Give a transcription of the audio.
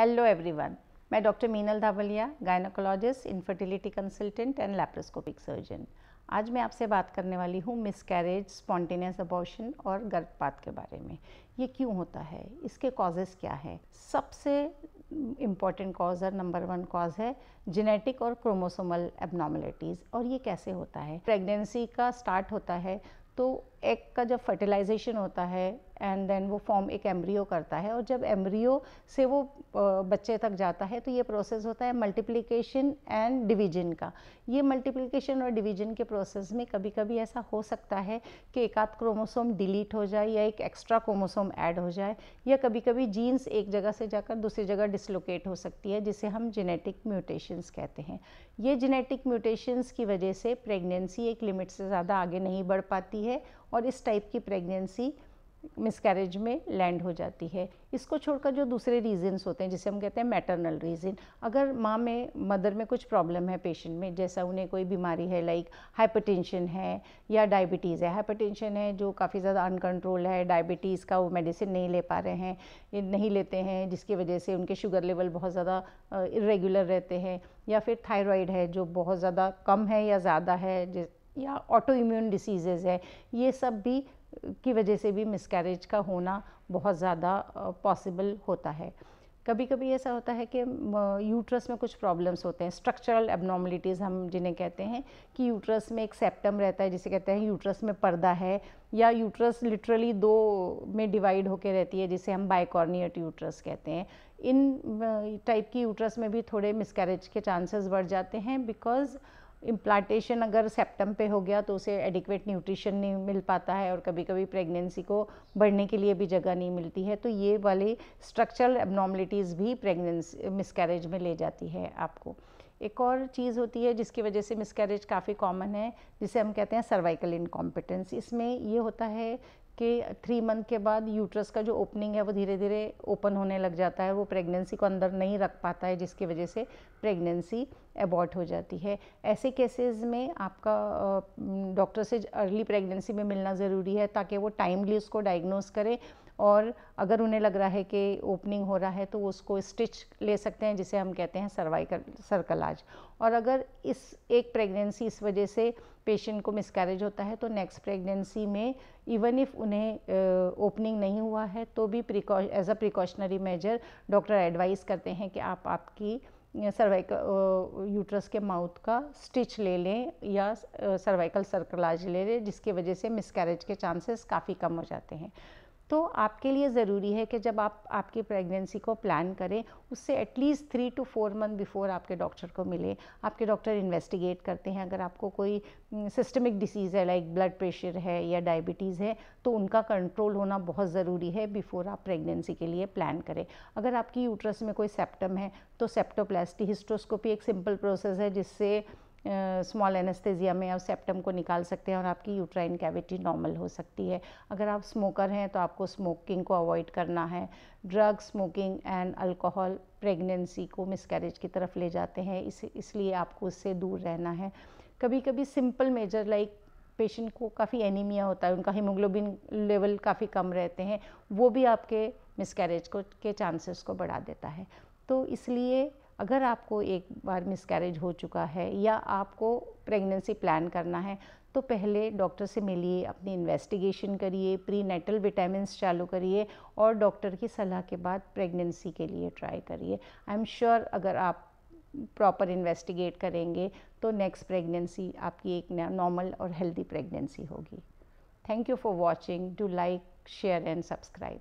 hello everyone मैं doctor Meenal Dhavaliya gynaecologist infertility consultant and laparoscopic surgeon आज मैं आपसे बात करने वाली हूँ मिसकैरेज स्पॉन्टेनियस अबॉर्शन और गर्भपात के बारे में ये क्यों होता है इसके कॉजेज़ क्या है सबसे इम्पॉर्टेंट कॉज है नंबर वन कॉज है जेनेटिक और क्रोमोसोमल एबनॉर्मलिटीज़ और ये कैसे होता है प्रेगनेंसी का स्टार्ट होता है तो एग का जब फर्टिलाइजेशन होता है एंड देन वो फॉर्म एक एम्ब्रियो करता है और जब एम्ब्रियो से वो बच्चे तक जाता है तो ये प्रोसेस होता है मल्टीप्लिकेशन एंड डिवीजन का ये मल्टीप्लिकेशन और डिवीजन के प्रोसेस में कभी कभी ऐसा हो सकता है कि एक आध क्रोमोसोम डिलीट हो जाए या एक एक्स्ट्रा क्रोमोसोम ऐड हो जाए या कभी कभी जीन्स एक जगह से जाकर दूसरी जगह डिसलोकेट हो सकती है जिसे हम जेनेटिक म्यूटेशंस कहते हैं ये जेनेटिक म्यूटेशंस की वजह से प्रेगनेंसी एक लिमिट से ज़्यादा आगे नहीं बढ़ पाती है और इस टाइप की प्रेगनेंसी मिसकैरेज में लैंड हो जाती है इसको छोड़कर जो दूसरे रीजन्स होते हैं जिसे हम कहते हैं मैटरनल रीज़न अगर माँ में मदर में कुछ प्रॉब्लम है पेशेंट में जैसा उन्हें कोई बीमारी है लाइक हाइपरटेंशन है या डायबिटीज़ है हाइपरटेंशन है जो काफ़ी ज़्यादा अनकंट्रोल है डायबिटीज़ का वो मेडिसिन नहीं ले पा रहे हैं नहीं लेते हैं जिसकी वजह से उनके शुगर लेवल बहुत ज़्यादा इरेगुलर रहते हैं या फिर थायराइड है जो बहुत ज़्यादा कम है या ज़्यादा है या ऑटो इम्यून डिसीज़ेज़ है ये सब भी की वजह से भी मिसकैरेज का होना बहुत ज़्यादा पॉसिबल होता है कभी कभी ऐसा होता है कि यूट्रस में कुछ प्रॉब्लम्स होते हैं स्ट्रक्चरल एबनॉर्मलिटीज़ हम जिन्हें कहते हैं कि यूट्रस में एक सेप्टम रहता है जिसे कहते हैं यूट्रस में पर्दा है या यूट्रस लिटरली दो में डिवाइड होकर रहती है जिसे हम बाइकॉर्नियट यूट्रस कहते हैं इन टाइप की यूट्रस में भी थोड़े मिसकैरेज के चांसेस बढ़ जाते हैं बिकॉज़ इम्प्लांटेशन अगर सेप्टम पे हो गया तो उसे एडिक्वेट न्यूट्रिशन नहीं मिल पाता है और कभी कभी प्रेगनेंसी को बढ़ने के लिए भी जगह नहीं मिलती है तो ये वाली स्ट्रक्चरल एबनॉर्मलिटीज़ भी प्रेगनेंसी मिसकैरेज में ले जाती है आपको एक और चीज़ होती है जिसकी वजह से मिसकैरेज काफ़ी कॉमन है जिसे हम कहते हैं सर्वाइकल इनकॉम्पिटेंस इसमें ये होता है कि थ्री मंथ के बाद यूट्रस का जो ओपनिंग है वो धीरे धीरे ओपन होने लग जाता है वो प्रेगनेंसी को अंदर नहीं रख पाता है जिसकी वजह से प्रेगनेंसी एबॉर्ट हो जाती है ऐसे केसेस में आपका डॉक्टर से अर्ली प्रेगनेंसी में मिलना ज़रूरी है ताकि वो टाइमली उसको डायग्नोस करें और अगर उन्हें लग रहा है कि ओपनिंग हो रहा है तो उसको स्टिच ले सकते हैं जिसे हम कहते हैं सर्वाइकल सर्कलाज और अगर इस एक प्रेगनेंसी इस वजह से पेशेंट को मिसकैरेज होता है तो नेक्स्ट प्रेगनेंसी में इवन इफ़ उन्हें ओपनिंग नहीं हुआ है तो भी प्रिकॉ as a precautionary measure doctor advice करते हैं कि आप आपकी सर्वाइकल यूट्रस के माउथ का स्टिच ले लें या सर्वाइकल सर्कलाज ले लें जिसकी वजह से मिसकैरेज के चांसेस काफ़ी कम हो जाते हैं तो आपके लिए ज़रूरी है कि जब आप आपकी प्रेगनेंसी को प्लान करें उससे at least three two four month before आपके डॉक्टर को मिले आपके डॉक्टर इन्वेस्टिगेट करते हैं अगर आपको कोई सिस्टमिक हम्म, डिसीज़ है लाइक ब्लड प्रेशर है या डायबिटीज़ है तो उनका कंट्रोल होना बहुत ज़रूरी है बिफोर आप प्रेगनेंसी के लिए प्लान करें अगर आपकी यूट्रस में कोई सेप्टम है तो सेप्टोप्लास्टी हिस्ट्रोस्कोपी एक सिंपल प्रोसेस है जिससे स्मॉल एनेस्थेजिया में आप सेप्टम को निकाल सकते हैं और आपकी यूट्राइन कैविटी नॉर्मल हो सकती है अगर आप स्मोकर हैं तो आपको स्मोकिंग को अवॉइड करना है drug smoking and alcohol pregnancy को मिसकैरेज की तरफ ले जाते हैं इस इसलिए आपको उससे दूर रहना है कभी कभी सिंपल मेजर लाइक पेशेंट को काफ़ी एनीमिया होता है उनका हीमोग्लोबिन लेवल काफ़ी कम रहते हैं वो भी आपके मिसकैरेज को के चांसेस को बढ़ा देता है तो इसलिए अगर आपको एक बार मिसकैरेज हो चुका है या आपको प्रेगनेंसी प्लान करना है तो पहले डॉक्टर से मिलिए अपनी इन्वेस्टिगेशन करिए प्री नेटल विटामिन चालू करिए और डॉक्टर की सलाह के बाद प्रेगनेंसी के लिए ट्राई करिए आई एम श्योर अगर आप प्रॉपर इन्वेस्टिगेट करेंगे तो नेक्स्ट प्रेगनेंसी आपकी एक नॉर्मल और हेल्दी प्रेगनेंसी होगी thank you for watching do like share and subscribe